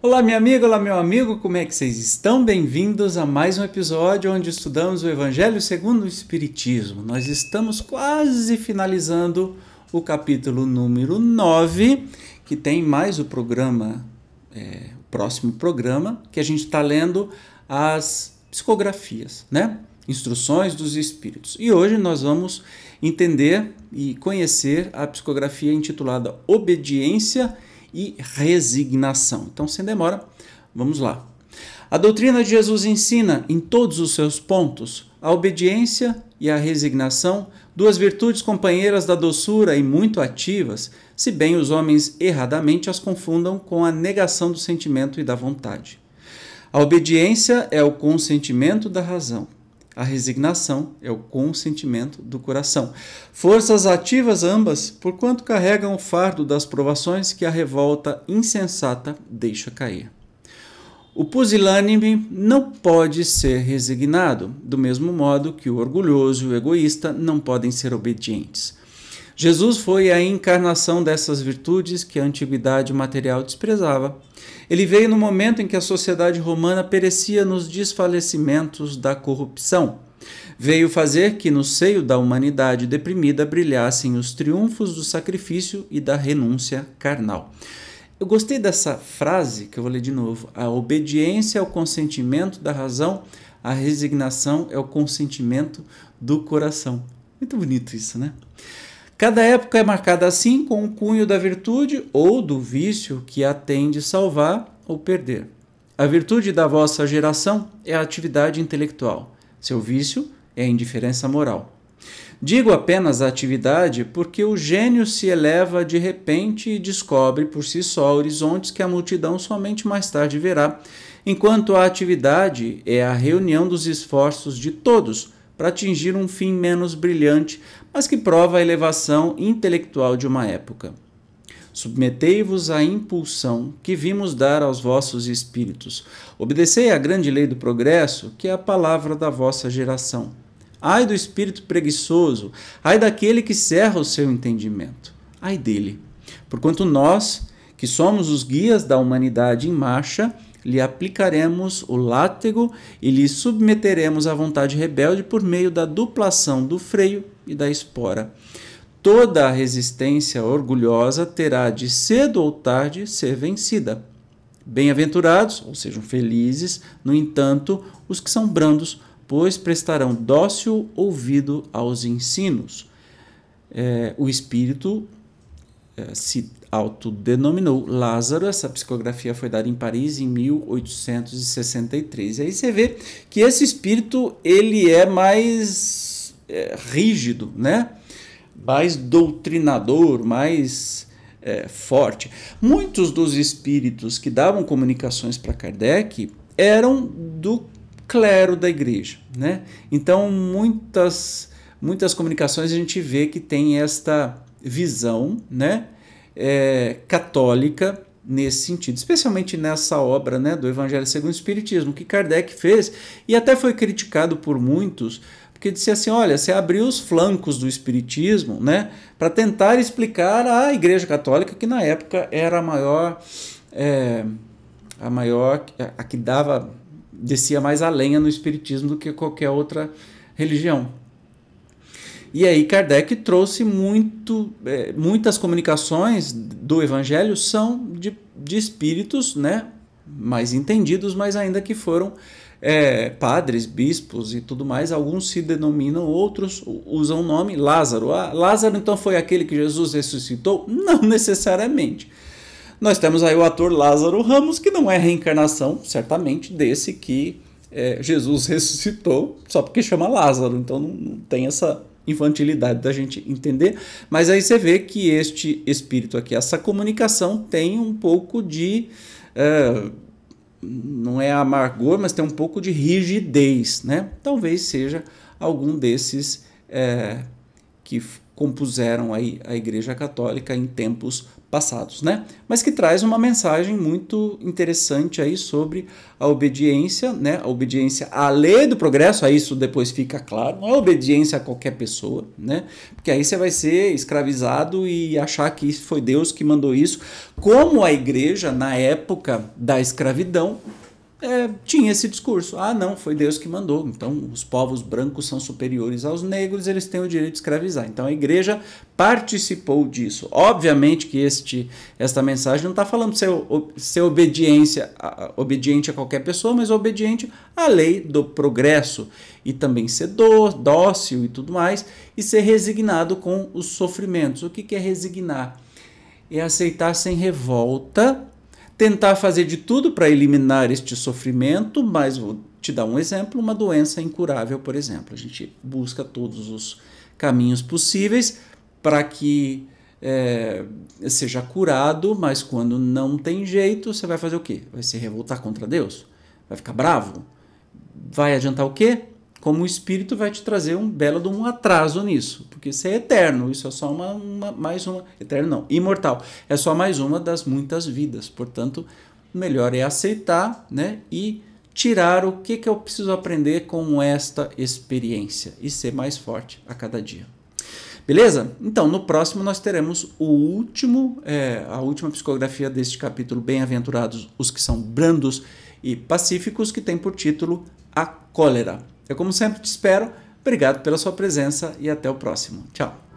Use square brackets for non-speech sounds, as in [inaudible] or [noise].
Olá, minha amiga, olá, meu amigo, como é que vocês estão? Bem-vindos a mais um episódio onde estudamos o Evangelho segundo o Espiritismo. Nós estamos quase finalizando o capítulo número 9 que tem mais o programa, é, o próximo programa, que a gente está lendo as psicografias, né? Instruções dos Espíritos. E hoje nós vamos entender e conhecer a psicografia intitulada Obediência e Resignação. Então, sem demora, vamos lá. A doutrina de Jesus ensina, em todos os seus pontos, a obediência e a resignação, duas virtudes companheiras da doçura e muito ativas, se bem os homens erradamente as confundam com a negação do sentimento e da vontade. A obediência é o consentimento da razão. A resignação é o consentimento do coração. Forças ativas ambas, porquanto carregam o fardo das provações que a revolta insensata deixa cair. O pusilânime não pode ser resignado, do mesmo modo que o orgulhoso e o egoísta não podem ser obedientes. Jesus foi a encarnação dessas virtudes que a antiguidade material desprezava. Ele veio no momento em que a sociedade romana perecia nos desfalecimentos da corrupção. Veio fazer que no seio da humanidade deprimida brilhassem os triunfos do sacrifício e da renúncia carnal. Eu gostei dessa frase que eu vou ler de novo. A obediência é o consentimento da razão, a resignação é o consentimento do coração. Muito bonito isso, né? Cada época é marcada assim com o cunho da virtude ou do vício que a tem de salvar ou perder. A virtude da vossa geração é a atividade intelectual. Seu vício é a indiferença moral. Digo apenas a atividade porque o gênio se eleva de repente e descobre por si só horizontes que a multidão somente mais tarde verá, enquanto a atividade é a reunião dos esforços de todos para atingir um fim menos brilhante, mas que prova a elevação intelectual de uma época. Submetei-vos à impulsão que vimos dar aos vossos espíritos. Obedecei à grande lei do progresso, que é a palavra da vossa geração. Ai do espírito preguiçoso, ai daquele que cerra o seu entendimento, ai dele. Porquanto nós, que somos os guias da humanidade em marcha, lhe aplicaremos o látego e lhe submeteremos à vontade rebelde por meio da duplação do freio e da espora. Toda a resistência orgulhosa terá de cedo ou tarde ser vencida. Bem-aventurados, ou sejam felizes, no entanto, os que são brandos, pois prestarão dócil ouvido aos ensinos. É, o espírito é, se autodenominou Lázaro. Essa psicografia foi dada em Paris em 1863. E aí você vê que esse espírito ele é mais é, rígido, né? Mais doutrinador, mais é, forte. Muitos dos espíritos que davam comunicações para Kardec eram do clero da igreja, né? Então, muitas muitas comunicações a gente vê que tem esta visão, né, é, católica nesse sentido, especialmente nessa obra, né, do Evangelho Segundo o Espiritismo, que Kardec fez e até foi criticado por muitos porque disse assim, olha, você abriu os flancos do espiritismo, né, para tentar explicar a Igreja Católica que na época era a maior é, a maior a que dava descia mais a lenha no espiritismo do que qualquer outra religião. E aí Kardec trouxe muito, é, muitas comunicações do Evangelho são de, de espíritos, né, mais entendidos, mas ainda que foram é, padres, bispos e tudo mais. Alguns se denominam, outros usam o nome Lázaro. Ah, Lázaro então foi aquele que Jesus ressuscitou? Não [laughs] necessariamente nós temos aí o ator Lázaro Ramos, que não é reencarnação, certamente, desse que é, Jesus [laughs] ressuscitou, só porque chama Lázaro. Então não, não tem essa infantilidade da gente entender. Mas aí você vê que este espírito aqui, essa comunicação tem um pouco de. É, não é amargor, mas tem um pouco de rigidez, né? Talvez seja algum desses é, que compuseram aí a Igreja Católica em tempos passados, né? Mas que traz uma mensagem muito interessante aí sobre a obediência, né? A obediência à lei do progresso, aí isso depois fica claro, não é obediência a qualquer pessoa, né? Porque aí você vai ser escravizado e achar que foi Deus que mandou isso, como a igreja na época da escravidão é, tinha esse discurso. Ah, não, foi Deus que mandou. Então, os povos brancos são superiores aos negros, eles têm o direito de escravizar. Então, a igreja participou disso. Obviamente que este, esta mensagem não está falando de ser, ser obediência, obediente a qualquer pessoa, mas obediente à lei do progresso. E também ser dócil e tudo mais, e ser resignado com os sofrimentos. O que, que é resignar? É aceitar sem revolta tentar fazer de tudo para eliminar este sofrimento, mas vou te dar um exemplo, uma doença incurável, por exemplo. A gente busca todos os caminhos possíveis para que é, seja curado, mas quando não tem jeito, você vai fazer o quê? Vai se revoltar contra Deus? Vai ficar bravo? Vai adiantar o quê? como o espírito vai te trazer um belo de um atraso nisso, porque ser é eterno, isso é só uma, uma, mais uma, eterno não, imortal, é só mais uma das muitas vidas. Portanto, melhor é aceitar, né, e tirar o que que eu preciso aprender com esta experiência e ser mais forte a cada dia. Beleza? Então, no próximo nós teremos o último, é, a última psicografia deste capítulo, Bem-aventurados os que são brandos e pacíficos, que tem por título A Cólera. Eu, como sempre, te espero. Obrigado pela sua presença e até o próximo. Tchau.